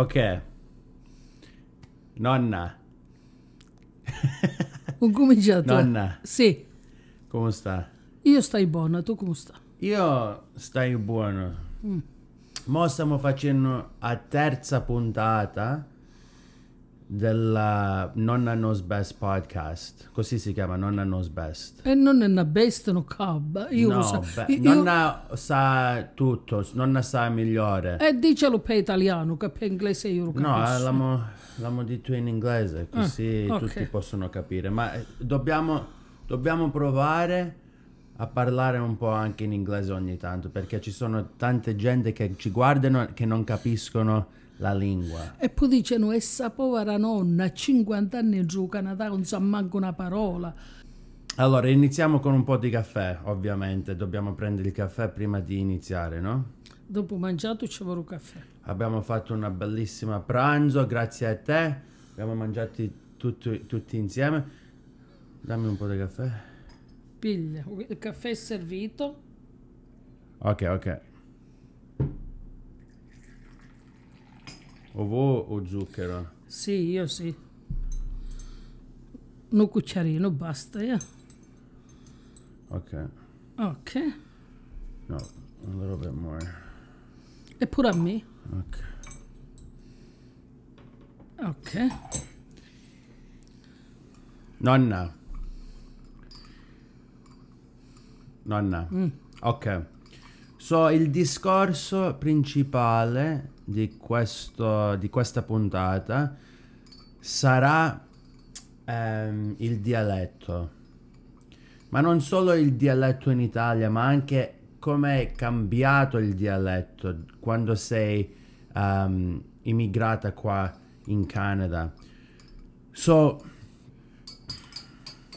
Ok. Nonna. Ho cominciato. Nonna. Sì. Come sta? Io stai buona, tu come sta? Io stai buono. Mm. Mo stiamo facendo la terza puntata della Nonna Knows Best podcast, così si chiama Nonna Knows Best. E non è una best, no cub. Io no, lo so. Be- io, nonna io... sa tutto, nonna sa migliore. E dicelo per italiano, che per inglese io lo eh, capisco. No, l'amo, l'amo detto in inglese, ah, così ah, okay. tutti possono capire. Ma eh, dobbiamo, dobbiamo provare a parlare un po' anche in inglese ogni tanto, perché ci sono tante gente che ci guardano che non capiscono la lingua. E poi dicono, e sa povera nonna, 50 anni giù, Canada, non sa manco una parola. Allora, iniziamo con un po' di caffè, ovviamente. Dobbiamo prendere il caffè prima di iniziare, no? Dopo mangiato ci vorrà un caffè. Abbiamo fatto una bellissima pranzo, grazie a te. Abbiamo mangiato tutti, tutti insieme. Dammi un po' di caffè. Piglia, il caffè è servito. Ok, ok. Ovo o zucchero? Sì, io sì. Un cucchiarino, basta. Yeah. Ok. Ok. No, a little bit more. E pure a me. Ok. Ok. Nonna. Nonna. Mm. Ok. So, il discorso principale di, questo, di questa puntata sarà ehm, il dialetto. Ma non solo il dialetto in Italia, ma anche come è cambiato il dialetto quando sei um, immigrata qua in Canada. So,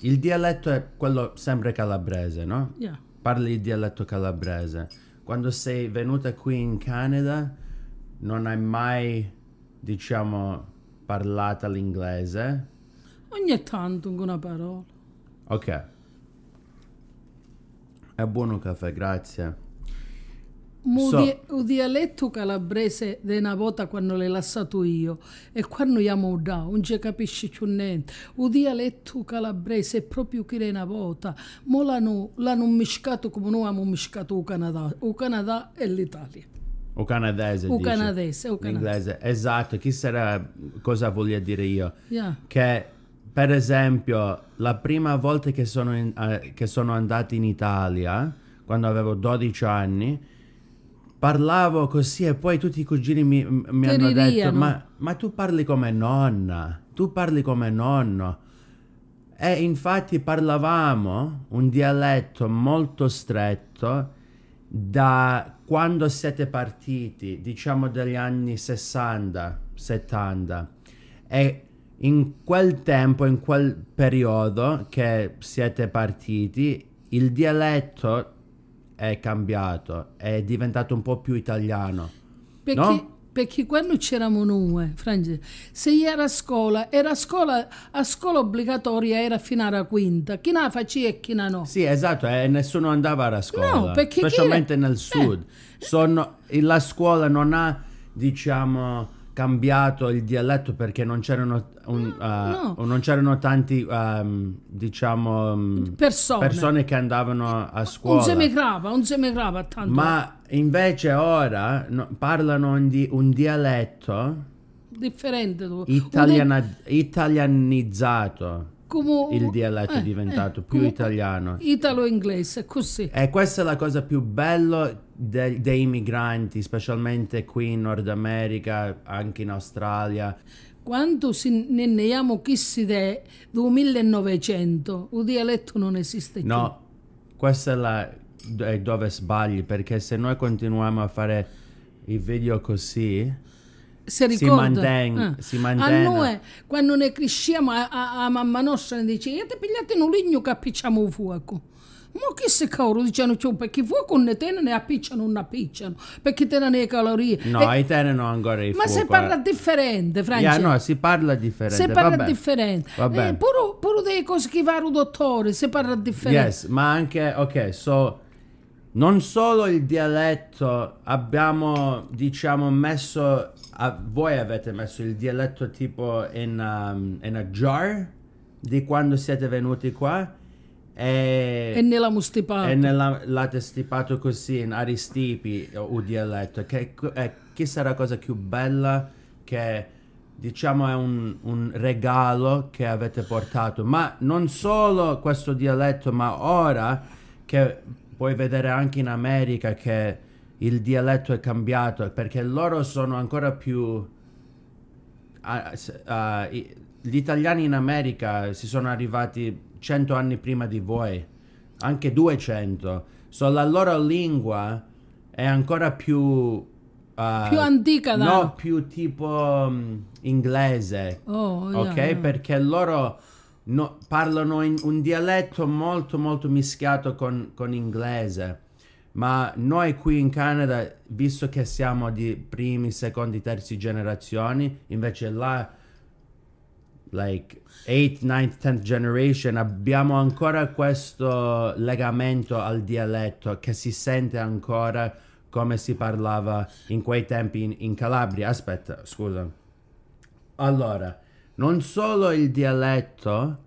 il dialetto è quello sempre calabrese, no? Yeah. Parli il dialetto calabrese quando sei venuta qui in Canada non hai mai, diciamo, parlato l'inglese? Ogni tanto una parola. Ok. È buono caffè, grazie. Mudia, so. il dialetto calabrese di una volta quando l'ho lasciato io e quando abbiamo da, non ci capisci più niente. Il dialetto calabrese è proprio che una volta, ma l'hanno, l'hanno miscato come noi abbiamo miscato il Canada, il Canada e l'Italia. O canadese, o canadese, canadese. Esatto, chi sarà, cosa voglio dire io? Yeah. Che per esempio la prima volta che sono, in, eh, che sono andato in Italia, quando avevo 12 anni, parlavo così e poi tutti i cugini mi, mi hanno ririano. detto ma, ma, tu parli come nonna, tu parli come nonno. E infatti parlavamo un dialetto molto stretto da quando siete partiti, diciamo dagli anni 60, 70. E in quel tempo, in quel periodo che siete partiti, il dialetto è cambiato, è diventato un po' più italiano. Perché, no? perché quando c'eravamo noi, Francesco, se era ero a scuola, era a scuola, a scuola obbligatoria era fino alla quinta, chi la faceva e chi no. Sì, esatto, e eh, nessuno andava a scuola, no, specialmente nel eh. sud. Eh. Sono, la scuola non ha, diciamo cambiato il dialetto perché non c'erano, un, no, uh, no. Non c'erano tanti, um, diciamo, ehm, persone. persone. che andavano a scuola. Non si migrava, non tanto. Ma invece ora no, parlano di un dialetto differente italiana, italianizzato. Come il dialetto è eh, diventato eh, più italiano. Italo-inglese, così. E questa è la cosa più bella de dei migranti, specialmente qui in Nord America, anche in Australia. Quando si nenneiamo chissi del 1900, il dialetto non esiste più. No, questa è la è dove sbagli, perché se noi continuiamo a fare i video così si ricorda. Si mantenga. Eh. Si mantenga. A noi, quando ne cresciamo, a, a, a mamma nostra ne dice, io ti pigliate un legno che appicciamo il fuoco. Ma che se cavolo dicevano che perché fuoco ne tene ne appicciano non appicciano perché te le calorie. No, e... i tene non ancora i Ma fuoco, si parla eh. differente, Francesco. Yeah, no, si parla differente. Si parla Vabbè. differente. Vabbè. Eh, pure, pure delle cose che va il dottore, si parla differente. Yes, ma anche, ok, so non solo il dialetto abbiamo diciamo messo a, voi avete messo il dialetto tipo in, um, in a jar di quando siete venuti qua e, e nella mustipato e nella l'ate stipato così in aristipi o, dialetto che è chissà la cosa più bella che diciamo è un, un regalo che avete portato ma non solo questo dialetto ma ora che puoi vedere anche in America che il dialetto è cambiato perché loro sono ancora più... Uh, uh, gli italiani in America si sono arrivati 100 anni prima di voi, anche 200. So, la loro lingua è ancora più Uh, più antica da... no più tipo um, inglese oh, yeah, ok yeah. perché loro no, parlano in un dialetto molto molto mischiato con, con inglese ma noi qui in Canada, visto che siamo di primi, secondi, terzi generazioni, invece là, like 8th, 9th, 10th generation, abbiamo ancora questo legamento al dialetto che si sente ancora come si parlava in quei tempi in, in Calabria. Aspetta, scusa. Allora, non solo il dialetto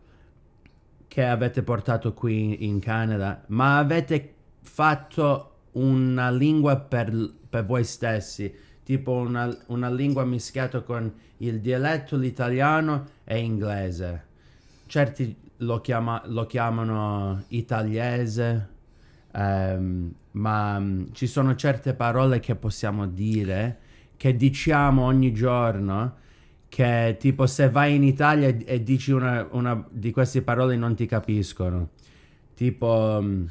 che avete portato qui in Canada, ma avete fatto una lingua per, per voi stessi, tipo una, una lingua mischiata con il dialetto, l'italiano e inglese. Certi lo, chiama, lo chiamano italiese, um, ma um, ci sono certe parole che possiamo dire, che diciamo ogni giorno, che tipo se vai in Italia e, e dici una, una, di queste parole non ti capiscono. Tipo... Um,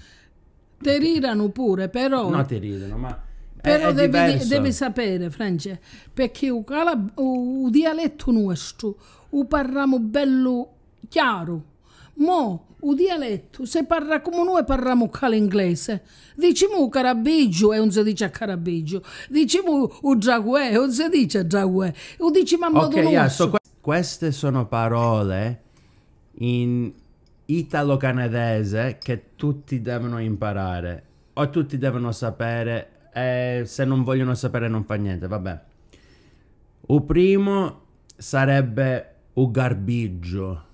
te ridano pure, però... No, ti ridono, ma... Però è, è devi, devi, sapere, Francia, perché il dialetto nostro lo parliamo bello chiaro. Mo, un dialetto, se parla come noi parliamo cale inglese. Diciamo carabigio e eh, non si dice carabigio, diciamo un draguè e eh, non si dice draguè, o diciamo a modo okay, yeah, so que Queste sono parole in italo-canadese che tutti devono imparare o tutti devono sapere e se non vogliono sapere non fa niente, vabbè. Un primo sarebbe un garbigio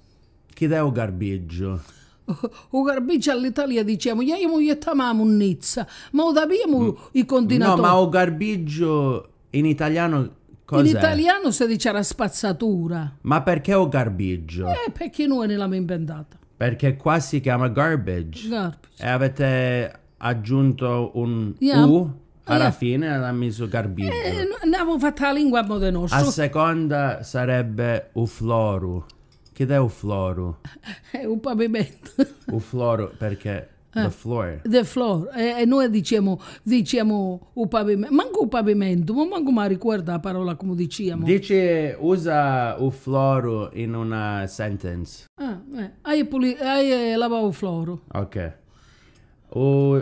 che è o garbeggio? O garbeggio all'Italia diciamo, gli io io la Nizza, ma lo abbiamo i continatori. No, ma o garbeggio in italiano in italiano si dice la spazzatura. Ma perché o garbeggio? Eh, perché noi ne l'abbiamo inventata. Perché qua si chiama garbage. garbage. E avete aggiunto un yeah. U alla yeah. fine e l'hanno messo garbeggio. Eh, ne avevo fatta la lingua a modo nostro. A seconda sarebbe ufloru. que é o floro? É o pavimento. o floro porque the ah. floor. The floor. E, e noi diciamo, diciamo il pavimento. Manco il pavimento, ma manco mi ricorda la parola come diciamo. Dice, usa il floro in una sentence. Ah, eh. Hai, puli- hai eh, lavato il floro. Ok. O,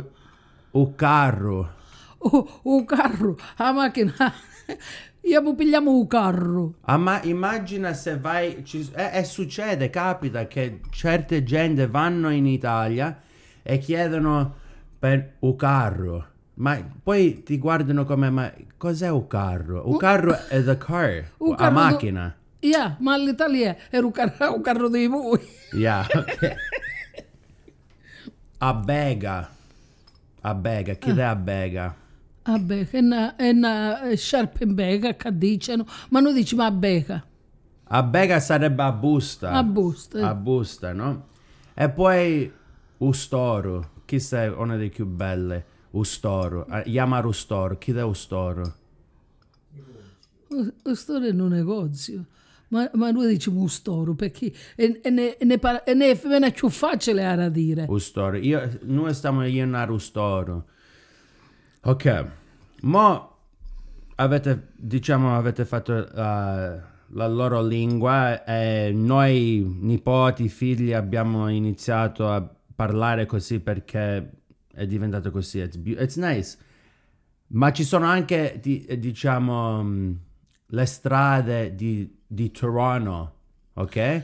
o carro. O, carro, a macchina. Io pigliamo un carro. Ah, ma immagina se vai. Ci, eh, eh, succede, capita che certe gente vanno in Italia e chiedono per un carro. Ma poi ti guardano come. Ma cos'è un carro? Un carro è the car, la macchina. Do... Yeah, ma l'Italia era un, car- carro di voi. Yeah, ok. A bega. A bega, chi ah. è a bega? Abeca, è una, è una eh, sciarpembeca che dicono, ma noi diciamo abeca. Abeca sarebbe a busta. A busta. A busta, no? E poi Ustoro, questa è una delle più belle. Ustoro, chiamare Ustoro, chi è Ustoro? Ustoro è un negozio. Ma, ma, noi diciamo ustoro perché e, e ne, e ne, par- e ne è più facile a dire. Ustoro, io, noi stiamo a ustoro Ok, ma avete, diciamo, avete fatto uh, la loro lingua e noi, nipoti, figli, abbiamo iniziato a parlare così perché è diventato così. It's, it's nice. Ma ci sono anche, di, diciamo, le strade di, di Toronto, ok?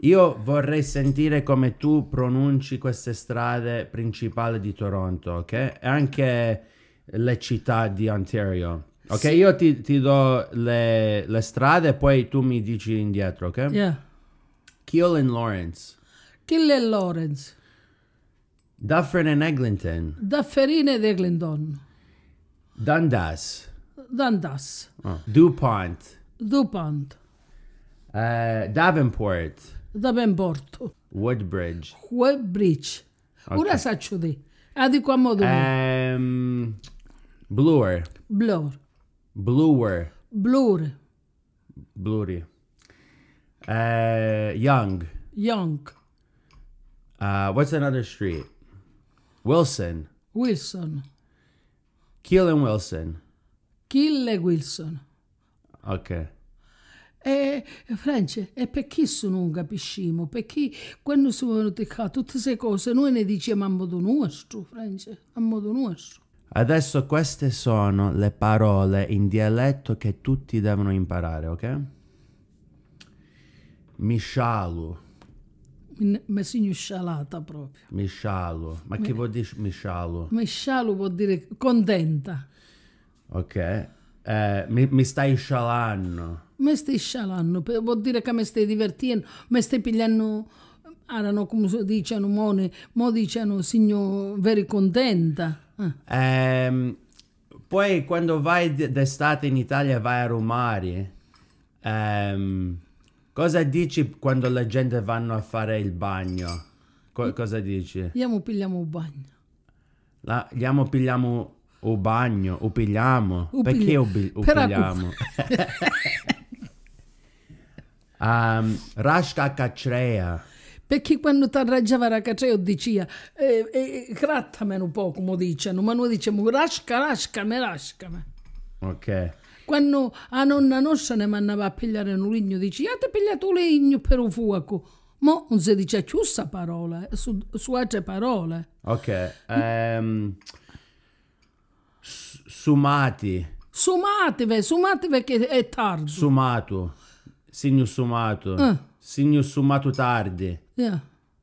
Io vorrei sentire come tu pronunci queste strade principali di Toronto, ok? E anche le città di Ontario. Ok, sì. io ti, ti do le, le, strade e poi tu mi dici indietro, ok? Yeah. Kill and Lawrence. Kill and Lawrence. Dufferin and Eglinton. Dufferin and Eglinton. Dundas. Dundas. Oh. DuPont. DuPont. Uh, Davenport. Davenport. Woodbridge. Woodbridge. Okay. Ora sa čudi. A di qua Um, Blower. Blower. Blower. Blur. Blurry. Uh, Young. Young. Uh, what's another street? Wilson. Wilson. Kill and Wilson. Kill e Wilson. Ok. E France, e per chi sono perché non Per chi, quando sono toccate tutte queste cose noi ne diciamo a modo nostro, France, a modo nostro. Adesso queste sono le parole in dialetto che tutti devono imparare, ok? Miscialu. Messino scialata proprio. Miscialu. Ma che vuol dire miscialu? Miscialu vuol dire contenta. Ok. Eh, mi, mi, stai scialando. Mi stai scialando, vuol dire che mi stai divertendo, mi stai pigliando erano come si dice, mone, mo dicono signor veri contenta. Eh. Um, poi quando vai d'estate in Italia vai a Romari, um, cosa dici quando la gente vanno a fare il bagno? Co cosa dici? Andiamo pigliamo un bagno. La, andiamo pigliamo un bagno, o pigliamo. O Perché o, bi- pigliamo? um, Rashka Cacrea perché quando ti arraggiava la caccia dicia eh, eh, grattamene un po' come dicono ma noi diciamo rasca rasca rascame rasca ok quando a nonna nostra ne mandava a pigliare un legno dice avete ah, pigliato un legno per un fuoco ma non si dice più questa parola eh, su, su, altre parole ok um, sumati Sumatevi, sumatevi che è tardi. Sumato, signor sumato, eh. segno sumato tardi. Yeah.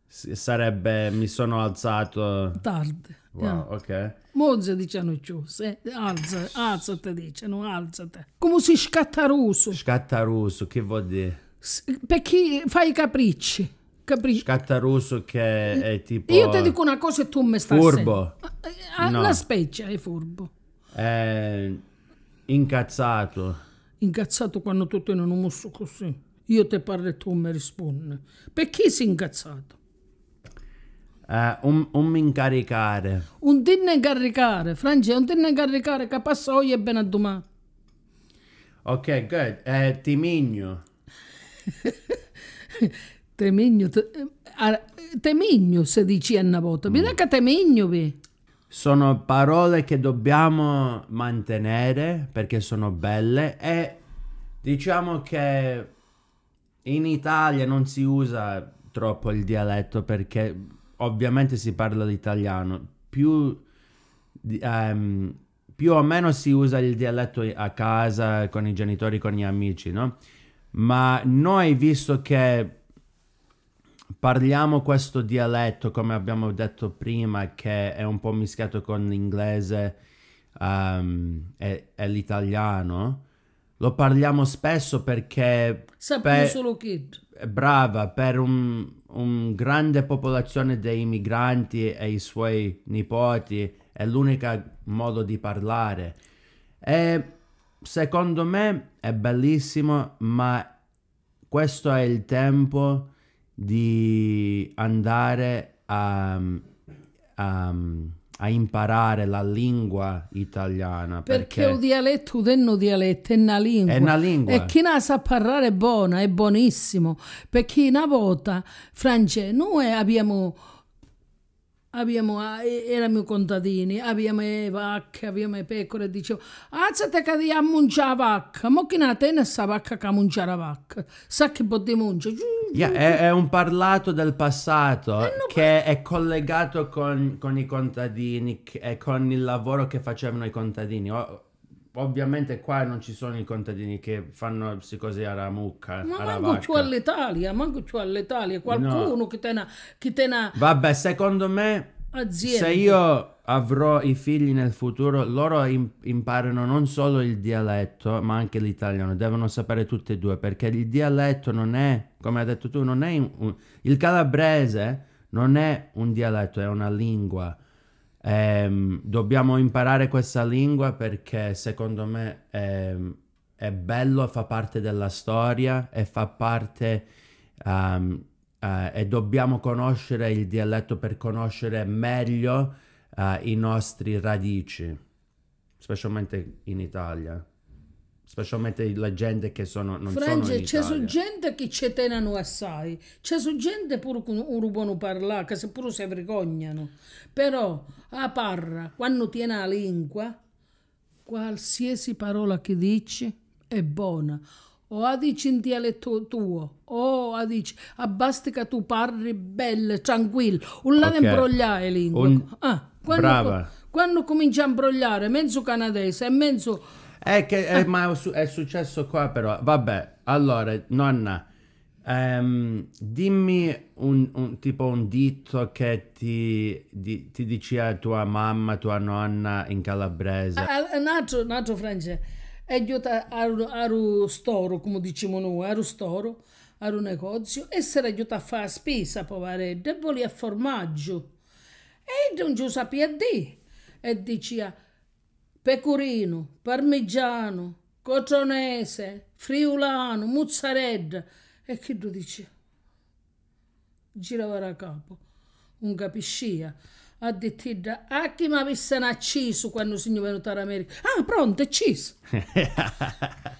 S- sarebbe mi sono alzato tardi. Wow, yeah. ok. Mozza dicendo ciò, se eh, alza, alzate dicono, alzate. Come si scattaruso? Scattaruso, che vuol dire? S- chi fai i capricci. Capri... Scattaruso che è eh, tipo... Io ti dico una cosa e tu mi stai... Furbo. Ah, eh, ah, no. La specie è furbo. È incazzato. Incazzato quando tu te non musso così io te parlo e tu mi rispondi. Perché sei incazzato? Uh, un, un incaricare. Un dinne incaricare, Francia, un dinne incaricare che passa oggi e bene a domani. Ok, good. Eh, uh, Timigno. temigno, eh, ah, temigno se dici a una volta. Mm. Mi dà che temigno, vi. Sono parole che dobbiamo mantenere perché sono belle e diciamo che in Italia non si usa troppo il dialetto perché ovviamente si parla l'italiano, più, um, più o meno si usa il dialetto a casa, con i genitori, con gli amici, no? Ma noi, visto che parliamo questo dialetto, come abbiamo detto prima, che è un po' mischiato con l'inglese um, e, e l'italiano, lo parliamo spesso perché... Sempre per... solo Kid. Brava, per un, un grande popolazione dei migranti e i suoi nipoti è l'unico modo di parlare. E secondo me è bellissimo, ma questo è il tempo di andare a, a a imparare la lingua italiana. Perché, perché il dialetto non è un dialetto, è una lingua. È una lingua. E chi non sa parlare è buona, è buonissimo. Perché una volta, francese, noi abbiamo abbiamo, ah, eravamo contadini, abbiamo le vacche, abbiamo le pecore, dicevo, alzate che ti ammuncia la vacca, ma chi non tiene questa vacca che ammuncia la vacca, sa che può mangiare. Yeah, è, è, un parlato del passato eh, che è collegato con, con i contadini e eh, con il lavoro che facevano i contadini ovviamente qua non ci sono i contadini che fanno queste cose alla mucca. Ma alla manco c'è all'Italia, manco c'è all'Italia, qualcuno no. che tena, che tena... Vabbè, secondo me, azienda. se io avrò i figli nel futuro, loro imparano non solo il dialetto, ma anche l'italiano, devono sapere tutte e due, perché il dialetto non è, come hai detto tu, non è... Un... il calabrese non è un dialetto, è una lingua. Ehm, dobbiamo imparare questa lingua perché secondo me è, ehm, è bello, fa parte della storia e fa parte um, uh, e dobbiamo conoscere il dialetto per conoscere meglio uh, i nostri radici, specialmente in Italia specialmente la gente che sono non Frange, c'è su gente che ci tenano assai c'è su gente pure che non buono parlare che seppure si vergognano però a parra quando tiene la lingua qualsiasi parola che dici è buona o a dici in dialetto tuo o a dici a ah, basta che tu parli bello tranquillo un lato okay. imbrogliare lingua un... ah, quando, co quando comincia a imbrogliare mezzo canadese e mezzo è che eh, ah. è, ma è successo qua però. Vabbè, allora, nonna, ehm, dimmi un, un, tipo un dito che ti, di, ti dici a tua mamma, tua nonna in calabrese. Ah, eh, un altro francese. E io ero, ero storo, come diciamo noi, ero storo, ero un negozio, e sarei aiutato a fare spesa, poveretto, e volevo formaggio. E non lo sapeva di. E diceva pecorino, parmigiano, cotonese, friulano, muzzaredda. E che tu dici? Girava da capo, non capiscia. Ha detto, a chi mi avessero acceso quando è venuto all'America? Ah, pronto, è acceso.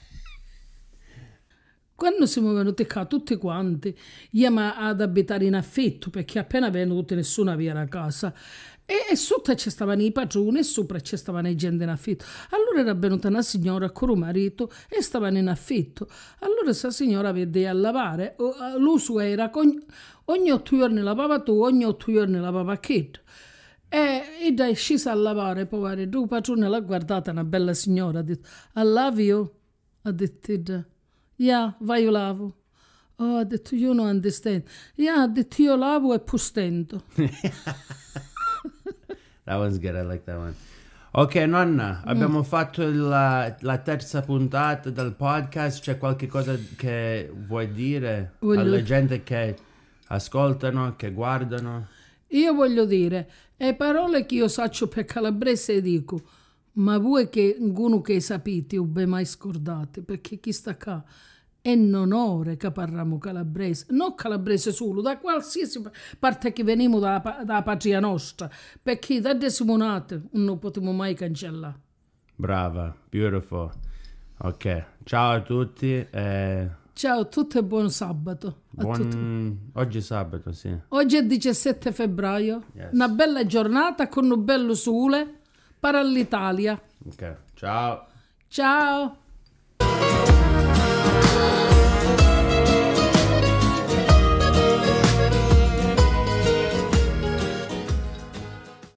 quando siamo venuti qua tutti quanti, io mi ad abitare in affitto perché appena venuto nessuno via la casa. E, e sotto ci stavano i padroni e sopra ci stavano i gente in affitto. Allora era venuta una signora con un marito e stavano in affitto. Allora questa signora vede a lavare. L'uso era ogni, ogni otto giorni lavava tu, ogni otto giorni lavava Kate. E, da è scesa a lavare, povera. Il padrone l'ha guardata, una bella signora, ha detto, I love you? Ha detto, Ida. yeah, vai io lavo. Oh, ha detto, io non understand. Yeah, ha detto, io lavo e pustento. That one's good, I like that one. Ok nonna, mm. abbiamo fatto la, la, terza puntata del podcast, c'è qualche cosa che vuoi dire voglio... alla gente che ascoltano, che guardano? Io voglio dire, le parole che io faccio per calabrese dico, ma voi che uno che sapete, o ben mai scordate, perché chi sta qua e non ore parliamo calabrese, non calabrese solo, da qualsiasi parte che veniamo dalla, dalla patria nostra, perché da desimonate non potremo mai cancellare. Brava, beautiful. Ok, ciao a tutti. Eh... Ciao a tutti e buon sabato. Buon... Oggi è sabato, sì. Oggi è 17 febbraio, yes. una bella giornata con un bello sole per l'Italia. Ok, ciao. Ciao.